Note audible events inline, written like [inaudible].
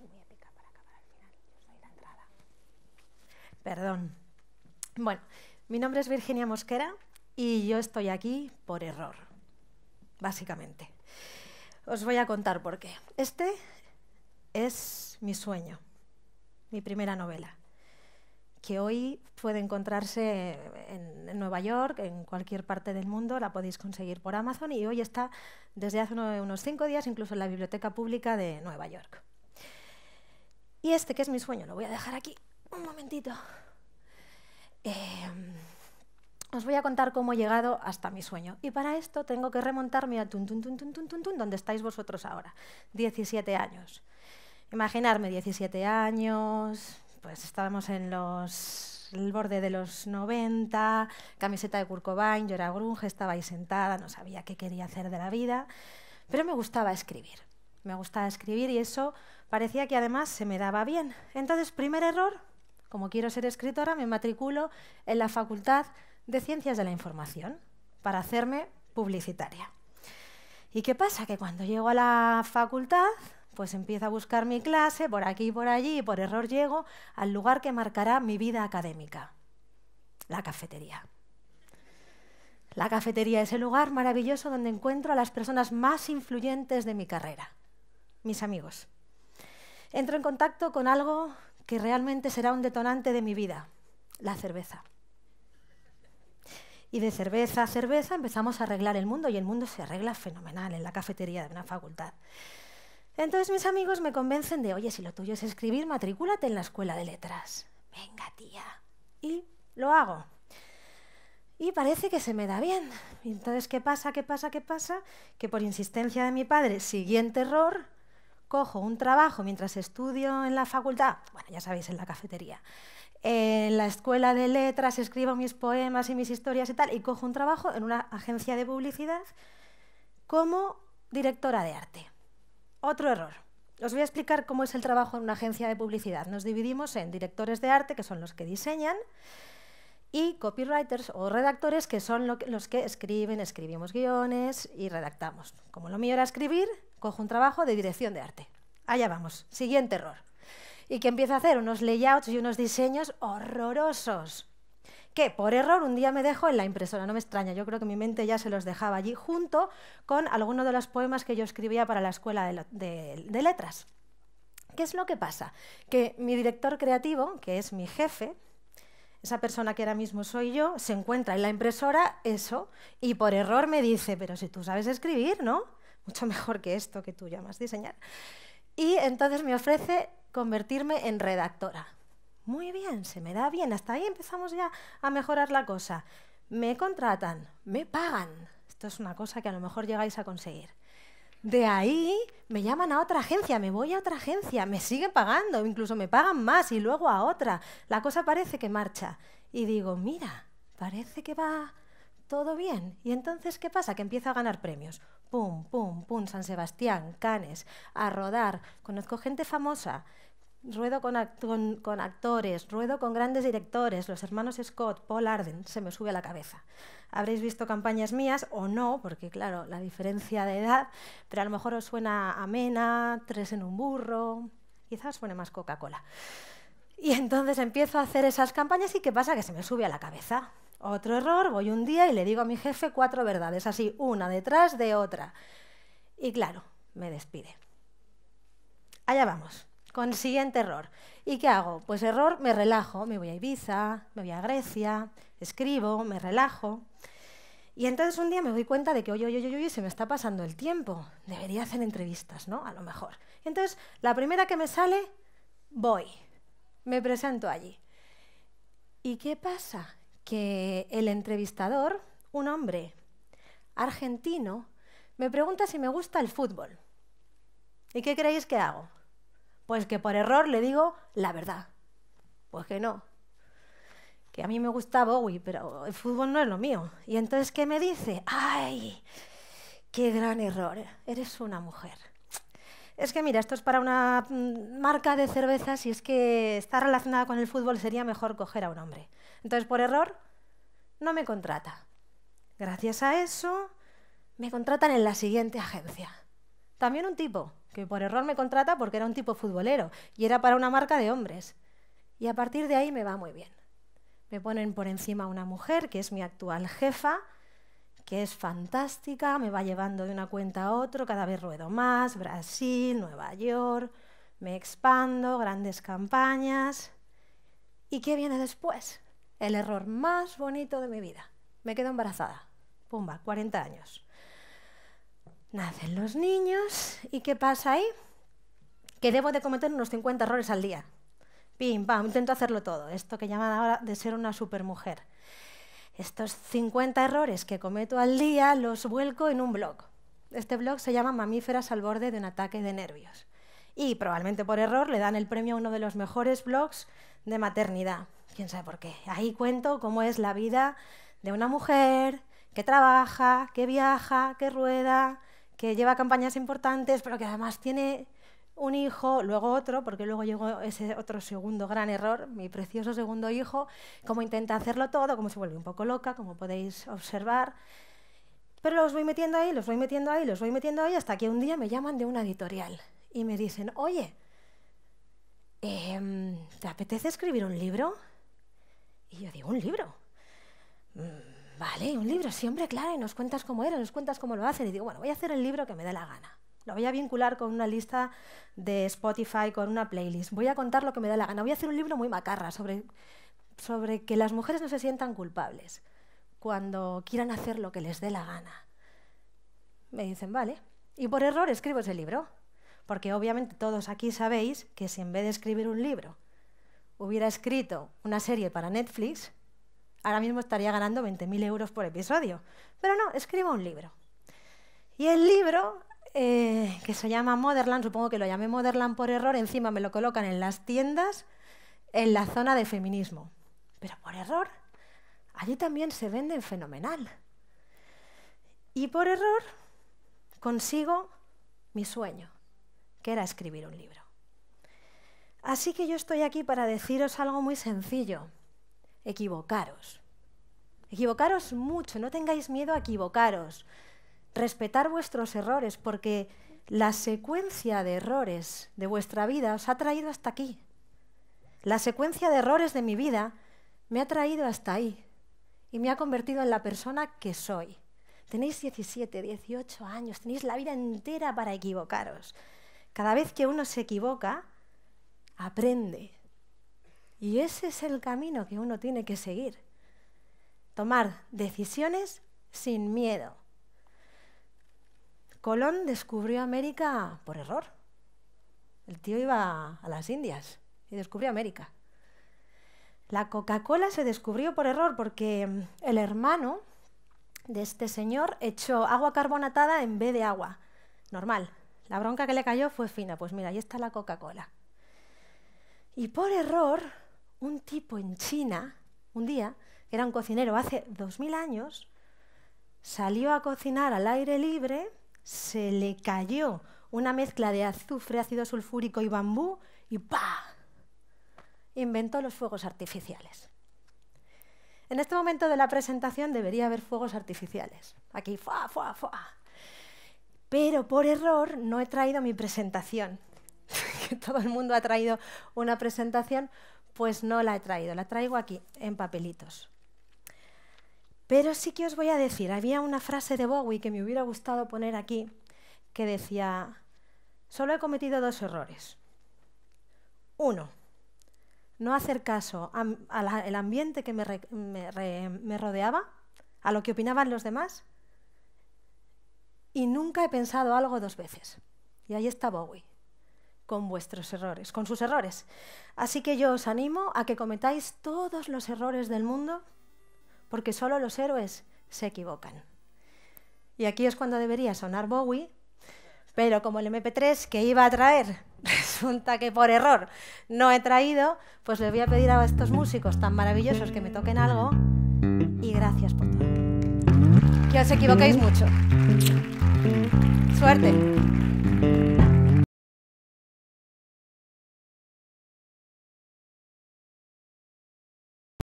para acabar al final. Perdón. Bueno, mi nombre es Virginia Mosquera y yo estoy aquí por error, básicamente. Os voy a contar por qué. Este es mi sueño, mi primera novela que hoy puede encontrarse en, Nueva York, en cualquier parte del mundo, la podéis conseguir por Amazon y hoy está desde hace unos cinco días incluso en la Biblioteca Pública de Nueva York. Y este, que es mi sueño, lo voy a dejar aquí un momentito. Em, os voy a contar cómo he llegado hasta mi sueño. Y para esto tengo que remontarme a tun, tun, tun, tun, donde estáis vosotros ahora, 17 años. Imaginarme 17 años, pues estábamos en los, el borde de los 90, camiseta de Kurt yo era grunge, estaba ahí sentada, no sabía qué quería hacer de la vida, pero me gustaba escribir. Me gustaba escribir y eso parecía que además se me daba bien. Entonces, primer error, como quiero ser escritora, me matriculo en la Facultad de Ciencias de la Información para hacerme publicitaria. ¿Y qué pasa? Que cuando llego a la facultad, pues empiezo a buscar mi clase por aquí y por allí y por error llego al lugar que marcará mi vida académica, la cafetería. La cafetería es el lugar maravilloso donde encuentro a las personas más influyentes de mi carrera, mis amigos. Entro en contacto con algo que realmente será un detonante de mi vida, la cerveza. Y de cerveza a cerveza empezamos a arreglar el mundo y el mundo se arregla fenomenal en la cafetería de una facultad. Entonces mis amigos me convencen de, oye, si lo tuyo es escribir, matricúlate en la escuela de letras. Venga, tía. Y lo hago. Y parece que se me da bien. entonces, ¿qué pasa? ¿Qué pasa? ¿Qué pasa? Que por insistencia de mi padre, siguiente error, cojo un trabajo mientras estudio en la facultad, bueno, ya sabéis, en la cafetería, en la escuela de letras escribo mis poemas y mis historias y tal, y cojo un trabajo en una agencia de publicidad como directora de arte. Otro error. Os voy a explicar cómo es el trabajo en una agencia de publicidad. Nos dividimos en directores de arte, que son los que diseñan, y copywriters o redactores, que son los que escriben, escribimos guiones y redactamos. Como lo mío era escribir, cojo un trabajo de dirección de arte. Allá vamos, siguiente error. Y que empieza a hacer unos layouts y unos diseños horrorosos que por error un día me dejo en la impresora, no me extraña, yo creo que mi mente ya se los dejaba allí, junto con algunos de los poemas que yo escribía para la escuela de, de letras. ¿Qué es lo que pasa? Que mi director creativo, que es mi jefe, esa persona que ahora mismo soy yo, se encuentra en la impresora eso y por error me dice, pero si tú sabes escribir, ¿no? Mucho mejor que esto que tú llamas diseñar. Y entonces me ofrece convertirme en redactora. Muy bien, se me da bien. Hasta ahí empezamos ya a mejorar la cosa. Me contratan, me pagan. Esto es una cosa que a lo mejor llegáis a conseguir. De ahí me llaman a otra agencia, me voy a otra agencia, me siguen pagando, incluso me pagan más y luego a otra. La cosa parece que marcha. Y digo, mira, parece que va todo bien. ¿Y entonces qué pasa? Que empiezo a ganar premios. Pum, pum, pum, San Sebastián, Canes, a rodar. Conozco gente famosa ruedo con, actores, ruedo con grandes directores, los hermanos Scott, Paul Arden, se me sube a la cabeza. Habréis visto campañas mías o no, porque claro, la diferencia de edad, pero a lo mejor os suena Amena, Tres en un burro, quizás os suene más Coca-Cola. Y entonces empiezo a hacer esas campañas y ¿qué pasa? Que se me sube a la cabeza. Otro error, voy un día y le digo a mi jefe cuatro verdades, así, una detrás de otra. Y claro, me despide. Allá vamos con siguiente error. ¿Y qué hago? Pues error, me relajo, me voy a Ibiza, me voy a Grecia, escribo, me relajo. Y entonces un día me doy cuenta de que, oye, oye, oye, oye, se me está pasando el tiempo. Debería hacer entrevistas, ¿no? A lo mejor. Entonces, la primera que me sale, voy. Me presento allí. ¿Y qué pasa? Que el entrevistador, un hombre argentino, me pregunta si me gusta el fútbol. ¿Y qué creéis que hago? Pues que por error le digo la verdad. Pues que no. Que a mí me gusta Bowie, pero el fútbol no es lo mío. Y entonces, ¿qué me dice? ¡Ay! ¡Qué gran error! Eres una mujer. Es que mira, esto es para una mm, marca de cervezas y es que está relacionada con el fútbol sería mejor coger a un hombre. Entonces, por error, no me contrata. Gracias a eso, me contratan en la siguiente agencia. También un tipo, que por error me contrata porque era un tipo futbolero y era para una marca de hombres. Y a partir de ahí me va muy bien. Me ponen por encima una mujer, que es mi actual jefa, que es fantástica, me va llevando de una cuenta a otra, cada vez ruedo más, Brasil, Nueva York, me expando, grandes campañas. ¿Y qué viene después? El error más bonito de mi vida. Me quedo embarazada. Pumba, 40 años. Nacen los niños y ¿qué pasa ahí? Que debo de cometer unos 50 errores al día. Pim, pam, intento hacerlo todo. Esto que llaman ahora de ser una supermujer. Estos 50 errores que cometo al día los vuelco en un blog. Este blog se llama Mamíferas al borde de un ataque de nervios. Y probablemente por error le dan el premio a uno de los mejores blogs de maternidad. Quién sabe por qué. Ahí cuento cómo es la vida de una mujer que trabaja, que viaja, que rueda, que lleva campañas importantes, pero que además tiene un hijo, luego otro, porque luego llegó ese otro segundo gran error, mi precioso segundo hijo, como intenta hacerlo todo, como se vuelve un poco loca, como podéis observar. Pero los voy metiendo ahí, los voy metiendo ahí, los voy metiendo ahí, hasta que un día me llaman de una editorial y me dicen, oye, em, ¿te apetece escribir un libro? Y yo digo, ¿un libro? Mm, Vale, un libro, siempre, claro, y nos cuentas cómo era, nos cuentas cómo lo hacen. Y digo, bueno, voy a hacer el libro que me dé la gana. Lo voy a vincular con una lista de Spotify, con una playlist. Voy a contar lo que me dé la gana. Voy a hacer un libro muy macarra sobre, sobre que las mujeres no se sientan culpables cuando quieran hacer lo que les dé la gana. Me dicen, vale. Y por error escribo ese libro. Porque obviamente todos aquí sabéis que si en vez de escribir un libro hubiera escrito una serie para Netflix, ahora mismo estaría ganando 20.000 euros por episodio. Pero no, escribo un libro. Y el libro, eh, que se llama Motherland, supongo que lo llamé Motherland por error, encima me lo colocan en las tiendas, en la zona de feminismo. Pero por error, allí también se venden fenomenal. Y por error consigo mi sueño, que era escribir un libro. Así que yo estoy aquí para deciros algo muy sencillo equivocaros. Equivocaros mucho, no tengáis miedo a equivocaros. Respetar vuestros errores, porque la secuencia de errores de vuestra vida os ha traído hasta aquí. La secuencia de errores de mi vida me ha traído hasta ahí y me ha convertido en la persona que soy. Tenéis 17, 18 años, tenéis la vida entera para equivocaros. Cada vez que uno se equivoca, aprende, y ese es el camino que uno tiene que seguir. Tomar decisiones sin miedo. Colón descubrió América por error. El tío iba a las Indias y descubrió América. La Coca-Cola se descubrió por error porque mm, el hermano de este señor echó agua carbonatada en vez de agua. Normal. La bronca que le cayó fue fina. Pues mira, ahí está la Coca-Cola. Y por error, un tipo en China, un día, que era un cocinero hace 2000 años, salió a cocinar al aire libre, se le cayó una mezcla de azufre, ácido sulfúrico y bambú y ¡pa! Inventó los fuegos artificiales. En este momento de la presentación debería haber fuegos artificiales. Aquí, ¡fua, fua, fua! Pero por error no he traído mi presentación. [laughs] todo el mundo ha traído una presentación pues no la he traído, la traigo aquí, en papelitos. Pero sí que os voy a decir, había una frase de Bowie que me hubiera gustado poner aquí, que decía, solo he cometido dos errores. Uno, no hacer caso al ambiente que me, rodeaba, a lo que opinaban los demás, y nunca he pensado algo dos veces. Y ahí está Bowie con vuestros errores, con sus errores. Así que yo os animo a que cometáis todos los errores del mundo, porque solo los héroes se equivocan. Y aquí es cuando debería sonar Bowie, pero como el MP3 que iba a traer [laughs] resulta que por error no he traído, pues le voy a pedir a estos músicos tan maravillosos que me toquen algo y gracias por todo. Que os equivoquéis mucho. Suerte.